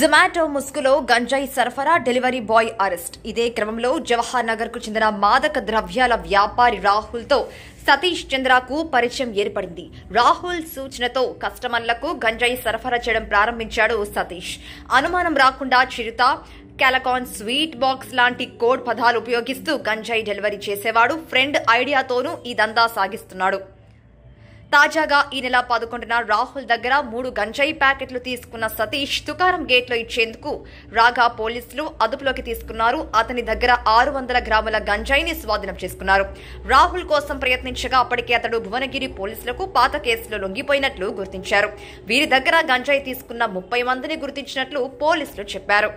జొమాటో ముసుగులో గంజాయి సరఫరా డెలివరీ బాయ్ అరెస్ట్ ఇదే క్రమంలో జవహర్ నగర్ కు చెందిన మాదక ద్రవ్యాల వ్యాపారి రాహుల్ తో సతీష్ చంద్రకు పరిచయం ఏర్పడింది రాహుల్ సూచనతో కస్టమర్లకు గంజాయి సరఫరా చేయడం ప్రారంభించాడు సతీష్ అనుమానం రాకుండా చిరుత కెలకాన్ స్వీట్ బాక్స్ లాంటి కోడ్ పదాలు ఉపయోగిస్తూ గంజాయి డెలివరీ చేసేవాడు ఫ్రెండ్ ఐడియాతోనూ ఈ దందా సాగిస్తున్నాడు తాజాగా ఈ నెల పదకొండున రాహుల్ దగ్గర మూడు గంజాయి ప్యాకెట్లు తీసుకున్న సతీష్ తుకారం గేట్లో ఇచ్చేందుకు రాగా పోలీసులు అదుపులోకి తీసుకున్నారు అతని దగ్గర ఆరు వందల గ్రాముల గంజాయిని స్వాధీనం చేసుకున్నారు రాహుల్ కోసం ప్రయత్నించగా అప్పటికే అతడు భువనగిరి పోలీసులకు పాత కేసులో లొంగిపోయినట్లు గుర్తించారు వీరి దగ్గర గంజాయి తీసుకున్న ముప్పై మందిని గుర్తించినట్లు పోలీసులు చెప్పారు